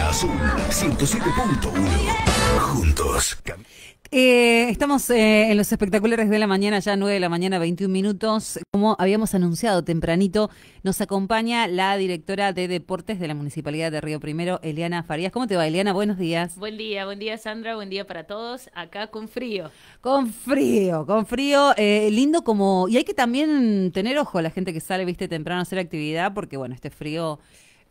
Azul 107.1. Juntos. Eh, estamos eh, en los espectaculares de la mañana, ya 9 de la mañana, 21 minutos. Como habíamos anunciado tempranito, nos acompaña la directora de deportes de la Municipalidad de Río Primero, Eliana Farías. ¿Cómo te va, Eliana? Buenos días. Buen día, buen día, Sandra. Buen día para todos. Acá con frío. Con frío, con frío. Eh, lindo como... Y hay que también tener ojo a la gente que sale, viste, temprano a hacer actividad, porque bueno, este frío...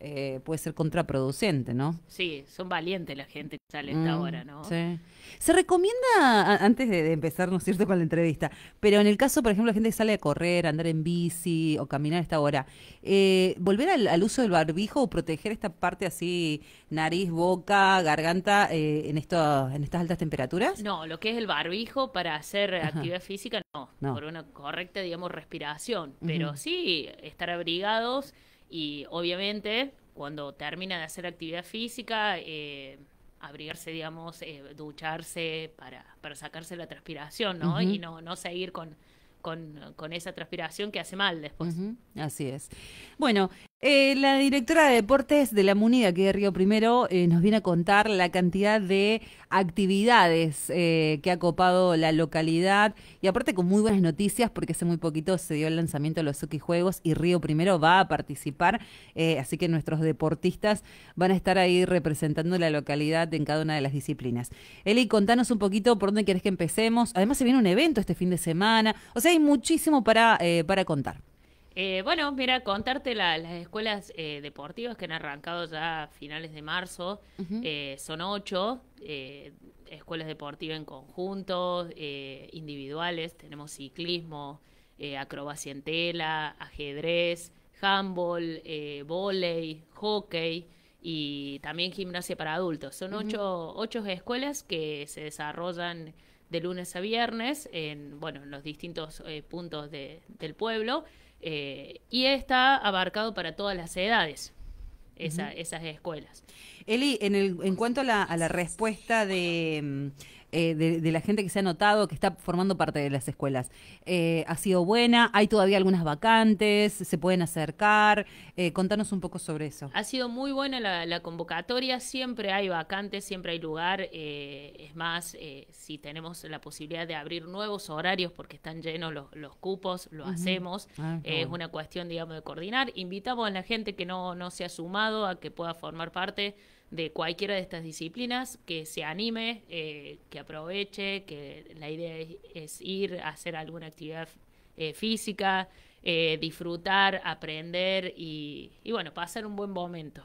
Eh, puede ser contraproducente, ¿no? Sí, son valientes la gente que sale a esta mm, hora, ¿no? Sí. Se recomienda, antes de, empezar, ¿no es cierto?, con la entrevista, pero en el caso, por ejemplo, la gente que sale a correr, andar en bici o caminar a esta hora, eh, ¿volver al, uso del barbijo o proteger esta parte así, nariz, boca, garganta, eh, en, esto, en estas altas temperaturas? No, lo que es el barbijo para hacer actividad física, no, por una correcta, digamos, respiración, pero sí estar abrigados y obviamente, cuando termina de hacer actividad física, eh, digamos, eh, ducharse para, sacarse la transpiración, ¿no? Y no, no seguir con, con, esa transpiración que hace mal después. Así es. Bueno. Eh, la directora de deportes de la Munida, aquí de Río Primero eh, nos viene a contar la cantidad de actividades eh, que ha copado la localidad y aparte con muy buenas noticias porque hace muy poquito se dio el lanzamiento de los Suki Juegos y Río Primero va a participar, así que nuestros deportistas van a estar ahí representando la localidad en cada una de las disciplinas. Eli, contanos un poquito por dónde querés que empecemos. Además se viene un evento este fin de semana, o sea, hay muchísimo para contar. Eh, bueno, mira, contarte las escuelas eh, deportivas que han arrancado ya a finales de marzo, eh, son ocho, escuelas deportivas en conjunto, individuales, tenemos ciclismo, acrobacia en tela, ajedrez, handball, volei, hockey y también gimnasia para adultos. Son ocho, escuelas que se desarrollan de lunes a viernes en, bueno, en los distintos puntos del pueblo. Eh, y está abarcado para todas las edades. esas escuelas. Eli, en, en cuanto a la respuesta de, mm, eh, de, la gente que se ha notado, que está formando parte de las escuelas? Eh, ¿Ha sido buena? ¿Hay todavía algunas vacantes? ¿Se pueden acercar? Eh, contanos un poco sobre eso. Ha sido muy buena la, convocatoria, siempre hay vacantes, siempre hay lugar. Eh, es más, si tenemos la posibilidad de abrir nuevos horarios porque están llenos los, cupos, lo hacemos. Ah, es una cuestión, digamos, de coordinar. Invitamos a la gente que no, no se ha sumado a que pueda formar parte de cualquiera de estas disciplinas que se anime, eh, que aproveche, que la idea es, ir a hacer alguna actividad eh, física, eh, disfrutar, aprender y, y, bueno, pasar un buen momento.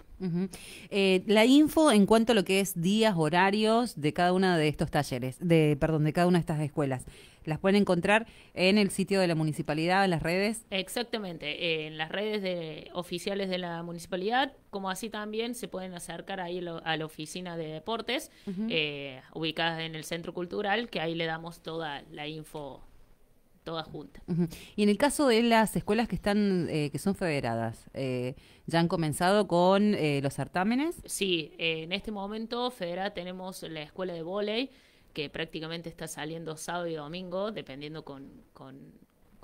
la info en cuanto a lo que es días, horarios de cada una de estos talleres, de perdón, de cada una de estas escuelas. Las pueden encontrar en el sitio de la municipalidad, en las redes. Exactamente, en las redes de, oficiales de la municipalidad, como así también se pueden acercar ahí a la oficina de deportes, eh, ubicada en el Centro Cultural, que ahí le damos toda la info toda junta. Y en el caso de las escuelas que están, eh, que son federadas, eh, ¿ya han comenzado con los certámenes? Sí, en este momento, federada tenemos la escuela de voleibol que prácticamente está saliendo sábado y domingo, dependiendo con,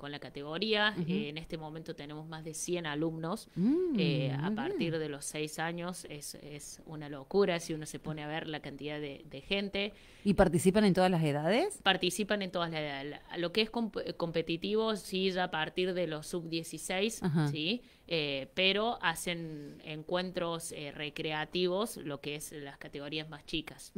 la categoría. Eh, en este momento tenemos más de 100 alumnos. Mm, eh, a partir de los 6 años es, una locura si uno se pone a ver la cantidad de, gente. ¿Y participan en todas las edades? Participan en todas las edades. Lo que es competitivo, sí, ya a partir de los sub-16, ¿sí? Eh, pero hacen encuentros eh, recreativos, lo que es las categorías más chicas.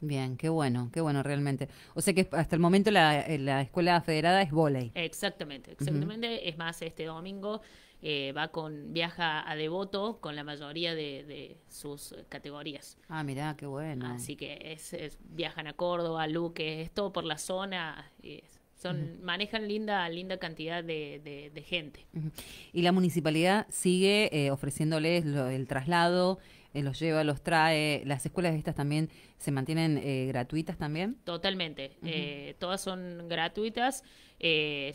Bien, qué bueno, qué bueno realmente. O sea que hasta el momento la, eh, escuela federada es volei. Exactamente, exactamente. Es más, este domingo va con viaja a Devoto con la mayoría de, sus categorías. Ah, mirá, qué bueno. Así que es, viajan a Córdoba, Luque, es todo por la zona. Manejan linda, linda cantidad de, gente. Y la municipalidad sigue eh, ofreciéndoles el traslado, eh, los lleva, los trae. ¿Las escuelas estas también se mantienen eh, gratuitas también? Totalmente. todas son gratuitas.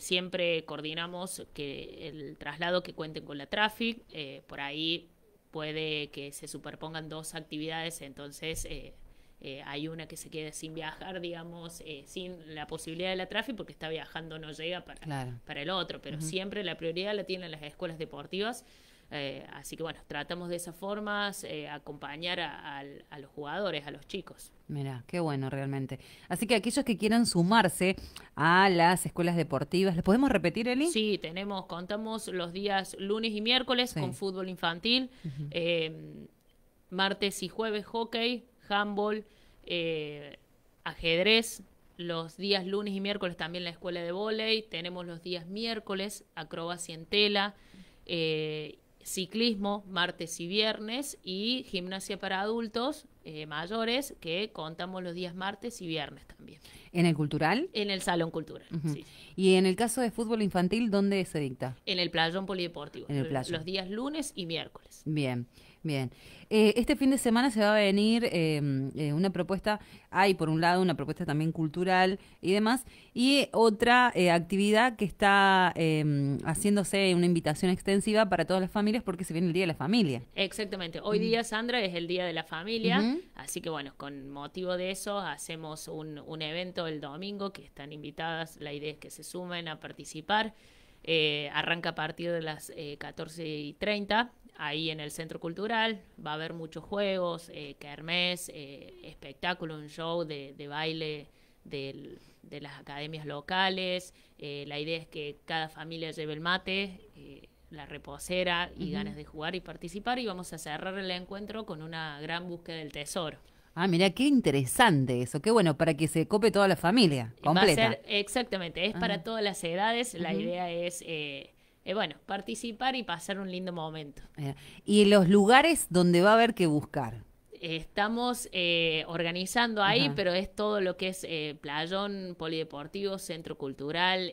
siempre coordinamos que el traslado que cuenten con la Traffic. por ahí puede que se superpongan dos actividades, entonces eh, hay una que se queda sin viajar, digamos, eh, sin la posibilidad de la tráfico, porque está viajando, no llega para, para el otro, pero siempre la prioridad la tienen las escuelas deportivas. Eh, así que bueno, tratamos de esas formas acompañar a, los jugadores, a los chicos. Mira, qué bueno realmente. Así que aquellos que quieran sumarse a las escuelas deportivas, ¿les podemos repetir, Eli? Sí, tenemos, contamos los días lunes y miércoles con fútbol infantil, martes y jueves hockey, handball, eh, ajedrez. Los días lunes y miércoles también la escuela de vóley. Tenemos los días miércoles acrobacia en tela, eh, ciclismo martes y viernes y gimnasia para adultos eh, mayores que contamos los días martes y viernes también. ¿En el cultural? En el salón cultural, sí. ¿Y en el caso de fútbol infantil, dónde se dicta? En el playón polideportivo. En el Los días lunes y miércoles. Bien. Bien. Eh, este fin de semana se va a venir em, eh, una propuesta, hay por un lado una propuesta también cultural y demás, y otra eh, actividad que está em, haciéndose una invitación extensiva para todas las familias porque se viene el Día de la Familia. Exactamente. Hoy mm. día, Sandra, es el Día de la Familia, así que bueno, con motivo de eso hacemos un, evento el domingo que están invitadas, la idea es que se sumen a participar. arranca a partir de las eh, 14 y 30 ahí en el Centro Cultural. Va a haber muchos juegos, eh, kermés, eh, espectáculo, un show de, baile de las academias locales. Eh, la idea es que cada familia lleve el mate, eh, la reposera y ganas de jugar y participar. Y vamos a cerrar el encuentro con una gran búsqueda del tesoro. Ah, mira, qué interesante eso. Qué bueno, para que se cope toda la familia completa. exactamente, es para todas las edades. La idea es eh, bueno, participar y pasar un lindo momento. Eh, ¿Y los lugares donde va a haber que buscar? Estamos eh, organizando ahí, pero es todo lo que es playón, polideportivo, centro cultural,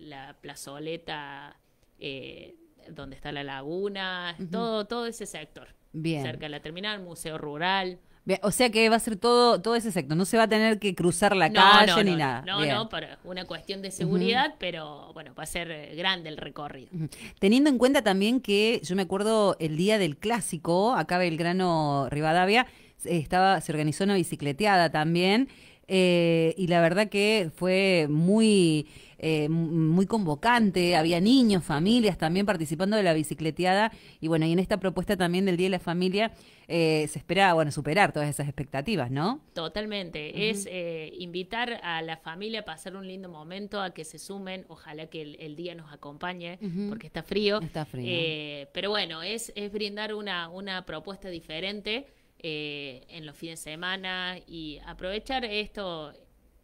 la plazoleta donde está la laguna, todo, todo ese sector. Bien. Cerca de la terminal, museo rural. O sea que va a ser todo, todo ese sector, no se va a tener que cruzar la calle ni nada. No, no, por una cuestión de seguridad, pero bueno, va a ser eh, grande el recorrido. Teniendo en cuenta también que yo me acuerdo el día del clásico, acá Belgrano Rivadavia, estaba, se organizó una bicicleteada también. Eh, y la verdad que fue muy eh, muy convocante, había niños, familias también participando de la bicicleteada y bueno, y en esta propuesta también del Día de la Familia eh, se espera, bueno, superar todas esas expectativas, ¿no? Totalmente, es eh, invitar a la familia a pasar un lindo momento, a que se sumen, ojalá que el, día nos acompañe, porque está frío. Está frío. Eh, pero bueno, es, es brindar una, una propuesta diferente. en los fines de semana y aprovechar esto,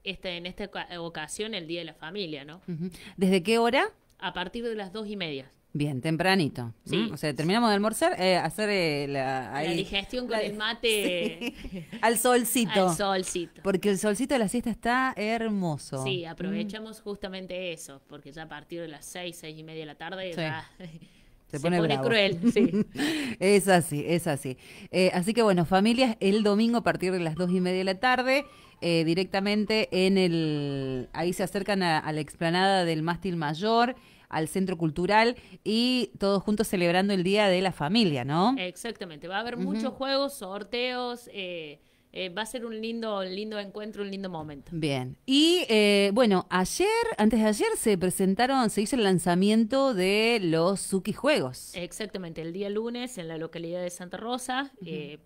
en esta ocasión el Día de la Familia, ¿no? ¿Desde qué hora? A partir de las dos y media. Bien, tempranito. ¿Mm? Sí. O sea, terminamos de almorzar, eh, hacer eh, la, digestión con el mate. Al solcito. Al solcito. Porque el solcito de la siesta está hermoso. Sí, ¿Mm? aprovechamos justamente eso, porque ya a partir de las seis, seis y media de la tarde ya... Se pone, cruel, sí. es así, es así. Eh, así que bueno, familias, el domingo a partir de las dos y media de la tarde, eh, directamente en el. Ahí se acercan a, la explanada del Mástil Mayor al centro cultural y todos juntos celebrando el Día de la Familia, ¿no? Exactamente, va a haber muchos juegos, sorteos, eh, eh, va a ser un lindo, lindo encuentro, un lindo momento. Bien, y bueno, ayer, antes de ayer se presentaron, se hizo el lanzamiento de los Suki Juegos. Exactamente, el día lunes en la localidad de Santa Rosa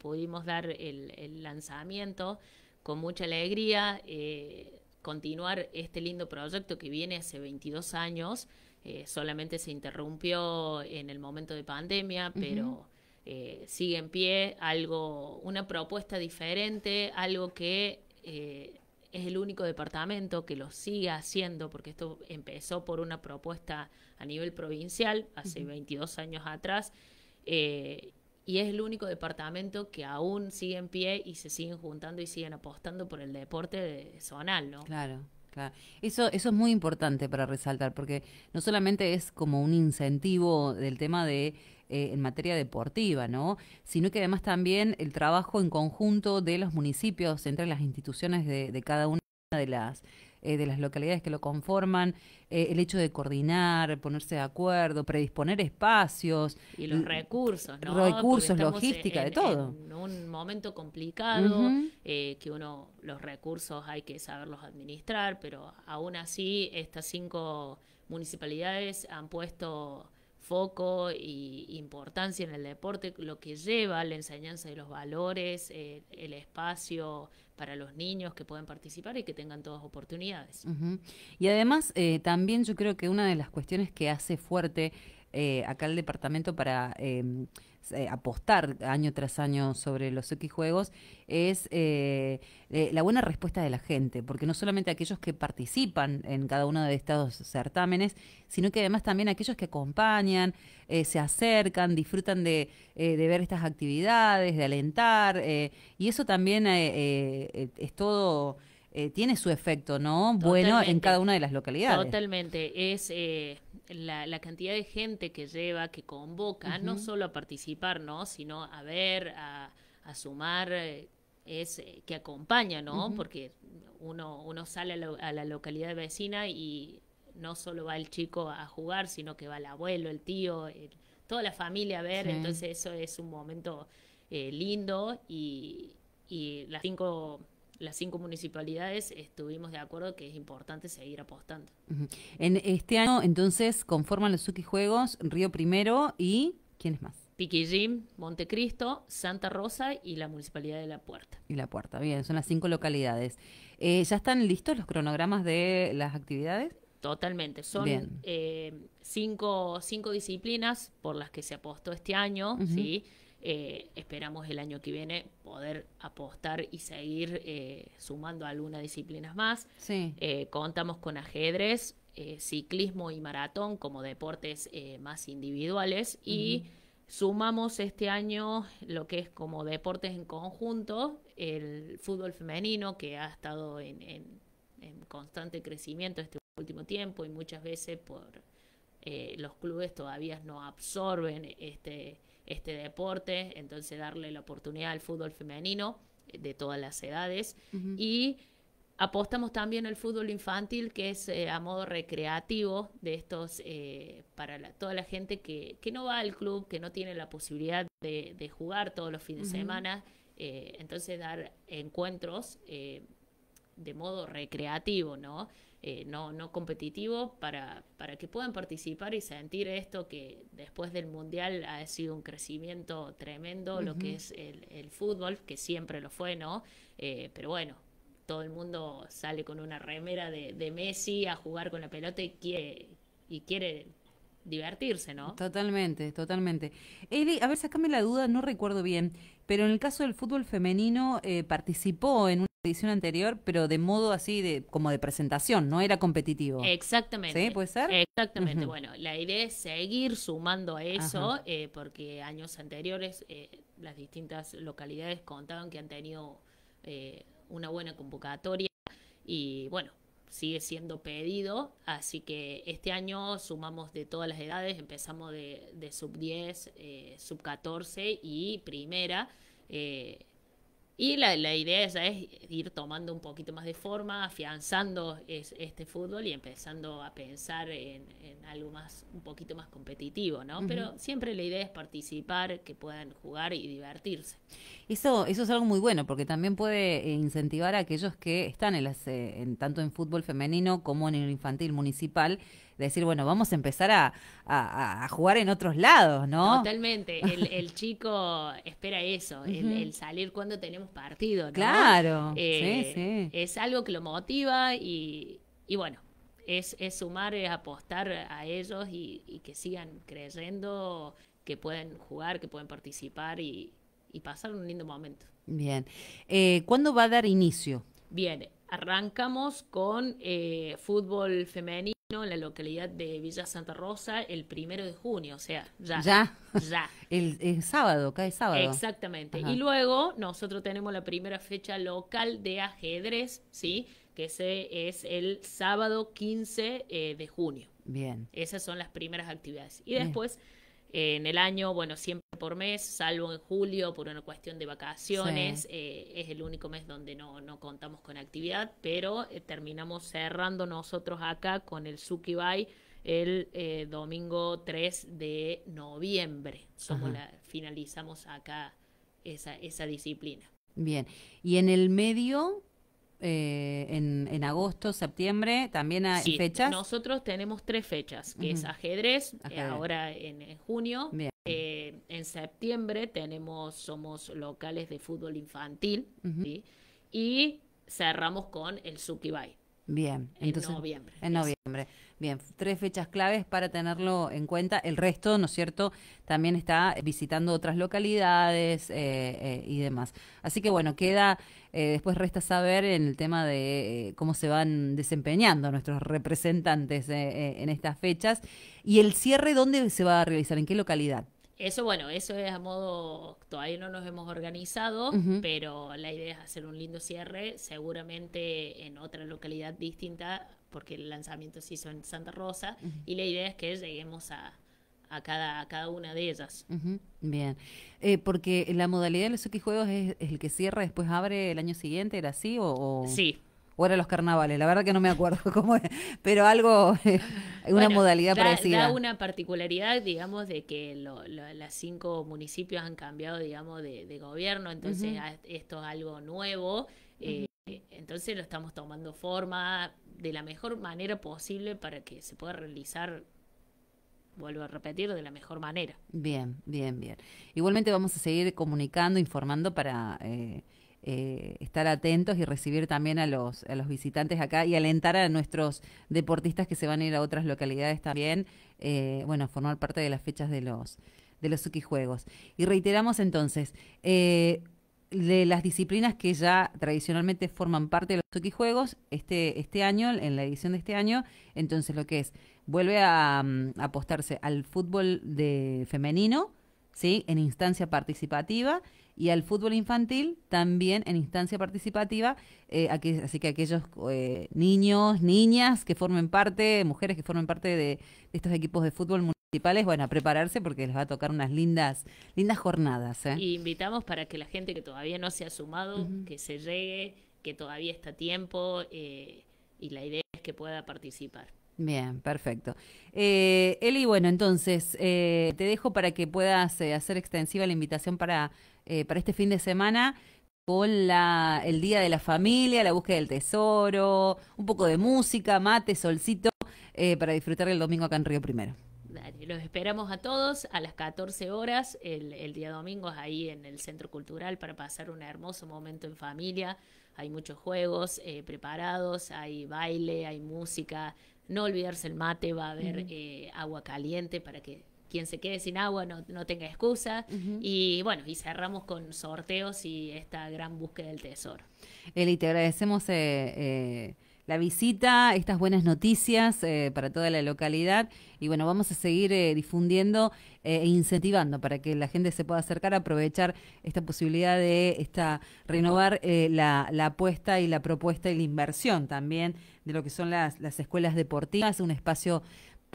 pudimos dar el, el lanzamiento con mucha alegría eh, continuar este lindo proyecto que viene hace 22 años. Eh, solamente se interrumpió en el momento de pandemia, pero eh, sigue en pie algo, una propuesta diferente, algo que eh, es el único departamento que lo sigue haciendo, porque esto empezó por una propuesta a nivel provincial hace 22 años atrás. Eh, y es el único departamento que aún sigue en pie y se siguen juntando y siguen apostando por el deporte de zonal, ¿no? Claro. Claro. Eso, eso es muy importante para resaltar, porque no solamente es como un incentivo del tema de eh, en materia deportiva, ¿no? Sino que además también el trabajo en conjunto de los municipios, entre las instituciones de, de cada una de las eh, de las localidades que lo conforman, eh, el hecho de coordinar, ponerse de acuerdo, predisponer espacios. Y los recursos, ¿no? Recursos, logística, de todo. En un momento complicado, eh, que uno, los recursos hay que saberlos administrar, pero aún así estas cinco municipalidades han puesto foco e importancia en el deporte, lo que lleva la enseñanza de los valores, eh, el espacio para los niños que puedan participar y que tengan todas oportunidades. Y además, eh, también yo creo que una de las cuestiones que hace fuerte eh, acá el departamento para em, eh, apostar año tras año sobre los X Juegos es eh, eh, la buena respuesta de la gente, porque no solamente aquellos que participan en cada uno de estos certámenes, sino que además también aquellos que acompañan, se acercan, disfrutan de, ver estas actividades, de alentar, y eso también es todo... tiene su efecto, ¿no? Bueno, en cada una de las localidades. Totalmente. Es la, cantidad de gente que lleva, que convoca, no solo a participar, ¿no? Sino a ver, a, sumar, eh, es eh, que acompaña, ¿no? Porque uno, uno sale a, la localidad vecina y no solo va el chico a jugar, sino que va el abuelo, el tío, toda la familia a ver, entonces eso es un momento eh, lindo y, y las cinco las cinco municipalidades estuvimos de acuerdo que es importante seguir apostando. En este año, entonces, conforman los Suki Juegos Río Primero y ¿quién es más? Piquillín, Montecristo, Santa Rosa y la Municipalidad de La Puerta. Y La Puerta, bien, son las cinco localidades. Eh, ¿Ya están listos los cronogramas de las actividades? Totalmente, son eh, cinco, cinco, disciplinas por las que se apostó este año, ¿sí? Eh, esperamos el año que viene poder apostar y seguir eh, sumando algunas disciplinas más. Eh, contamos con ajedrez, ciclismo y maratón como deportes más individuales y sumamos este año lo que es como deportes en conjunto, el fútbol femenino que ha estado en, en constante crecimiento este último tiempo y muchas veces por los clubes todavía no absorben este este deporte, entonces darle la oportunidad al fútbol femenino eh, de todas las edades y apostamos también al fútbol infantil que es eh, a modo recreativo de estos eh, para toda la gente que, no va al club, que no tiene la posibilidad de, jugar todos los fines de semana, entonces dar encuentros de modo recreativo, ¿no? Eh, no, no competitivo, para, para que puedan participar y sentir esto que después del Mundial ha sido un crecimiento tremendo, lo que es el, fútbol, que siempre lo fue, ¿no? Eh, pero bueno, todo el mundo sale con una remera de, Messi a jugar con la pelota y quiere, y quiere divertirse, ¿no? Totalmente, totalmente. Eli, a ver, sacame la duda, no recuerdo bien, pero en el caso del fútbol femenino eh, participó en edición anterior, pero de modo así de como de presentación, no era competitivo. Exactamente. ¿Sí? ¿Puede ser? Exactamente. Bueno, la idea es seguir sumando a eso, eh, porque años anteriores eh, las distintas localidades contaban que han tenido eh, una buena convocatoria y bueno, sigue siendo pedido, así que este año sumamos de todas las edades, empezamos de, de sub 10, eh, sub 14 y primera. Eh, y la, la idea ya es ir tomando un poquito más de forma, afianzando este fútbol y empezando a pensar en, algo más, un poquito más competitivo, ¿no? Pero siempre la idea es participar, que puedan jugar y divertirse. Eso, eso es algo muy bueno, porque también puede incentivar a aquellos que están en eh, en, tanto en fútbol femenino como en el infantil municipal, decir, bueno, vamos a empezar a, jugar en otros lados, ¿no? Totalmente, el, chico espera eso, el, salir cuando tenemos partido, ¿no? Claro, eh, sí, Es algo que lo motiva y, bueno, es, sumar, es apostar a ellos y, que sigan creyendo que pueden jugar, que pueden participar y, pasar un lindo momento. Bien. Eh, ¿Cuándo va a dar inicio? Bien, arrancamos con eh, fútbol femenino en la localidad de Villa Santa Rosa el primero de junio, o sea, ya. Ya. Ya. el, el sábado, cae sábado. Exactamente. Y luego nosotros tenemos la primera fecha local de ajedrez, ¿sí? Que ese es el sábado 15 eh, de junio. Bien. Esas son las primeras actividades. Y después en el año, bueno, siempre por mes, salvo en julio por una cuestión de vacaciones, eh, es el único mes donde no, contamos con actividad, pero eh, terminamos cerrando nosotros acá con el Sukibai el eh, domingo 3 de noviembre. finalizamos acá esa, esa disciplina. Bien, y en el medio eh, en, agosto, septiembre, también hay sí, fechas. Nosotros tenemos tres fechas, que es eh, ajedrez, ahora en, junio. Eh, en septiembre tenemos, somos locales de fútbol infantil y cerramos con el Sukibai. Bien, en entonces. En noviembre. Bien, tres fechas claves para tenerlo en cuenta. El resto, ¿no es cierto? También está visitando otras localidades eh, eh, y demás. Así que bueno, queda, eh, después resta saber en el tema de cómo se van desempeñando nuestros representantes en estas fechas. Y el cierre, ¿dónde se va a realizar? ¿En qué localidad? Eso, bueno, eso es a modo, todavía no nos hemos organizado, pero la idea es hacer un lindo cierre, seguramente en otra localidad distinta porque el lanzamiento se hizo en Santa Rosa y la idea es que lleguemos a, a cada, cada una de ellas. Bien, eh, porque la modalidad de los Juegos es, el que cierra, después abre el año siguiente, ¿era así? O, Sí. O eran los carnavales, la verdad que no me acuerdo cómo era, pero algo, una modalidad da, parecida. Da una particularidad, digamos, de que los cinco municipios han cambiado, digamos, de, gobierno, entonces esto es algo nuevo. Eh, eh, entonces lo estamos tomando forma de la mejor manera posible para que se pueda realizar, vuelvo a repetir, de la mejor manera. Bien, bien, bien. Igualmente vamos a seguir comunicando, informando para eh, eh, estar atentos y recibir también a los, a los visitantes acá y alentar a nuestros deportistas que se van a ir a otras localidades también, bueno, formar parte de las fechas de los de los Suki Juegos. Y reiteramos entonces, eh, de las disciplinas que ya tradicionalmente forman parte de los Toki Juegos este, este año, en la edición de este año. Entonces, lo que es, vuelve a, mm, apostarse al fútbol de femenino, ¿sí? En instancia participativa y al fútbol infantil también en instancia participativa. Eh, así que aquellos eh, niños, niñas que formen parte, mujeres que formen parte de, de estos equipos de fútbol bueno, a prepararse porque les va a tocar unas lindas, lindas jornadas. ¿eh? Y invitamos para que la gente que todavía no se ha sumado, que se llegue, que todavía está tiempo eh, y la idea es que pueda participar. Bien, perfecto. Eh, Eli, bueno, entonces eh, te dejo para que puedas hacer extensiva la invitación para, para este fin de semana con la, el Día de la Familia, la búsqueda del tesoro, un poco de música, mate, solcito, para disfrutar el domingo acá en Río Primero los esperamos a todos a las 14 horas el, día domingo ahí en el Centro Cultural para pasar un hermoso momento en familia. Hay muchos juegos eh, preparados, hay baile, hay música. No olvidarse el mate, va a haber eh, agua caliente para que quien se quede sin agua no, tenga excusa. Y bueno, y cerramos con sorteos y esta gran búsqueda del tesoro. Eli, te agradecemos eh, la visita, estas buenas noticias eh, para toda la localidad y bueno, vamos a seguir eh, difundiendo eh, e incentivando para que la gente se pueda acercar, a aprovechar esta posibilidad de esta renovar la, la, apuesta y la propuesta y la inversión también de lo que son las, las escuelas deportivas, un espacio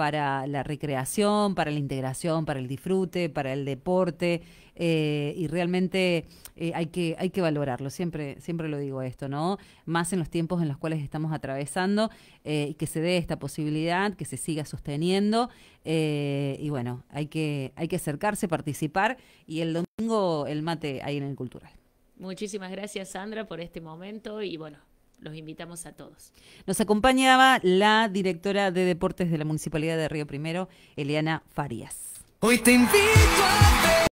para la recreación, para la integración, para el disfrute, para el deporte, eh, y realmente eh, hay, que, hay que valorarlo, siempre, siempre lo digo esto, ¿no? Más en los tiempos en los cuales estamos atravesando, eh, y que se dé esta posibilidad, que se siga sosteniendo, y bueno, hay que, hay que acercarse, participar, y el domingo el mate ahí en el cultural. Muchísimas gracias Sandra por este momento y bueno, los invitamos a todos. Nos acompañaba la directora de deportes de la Municipalidad de Río Primero, Eliana Farías.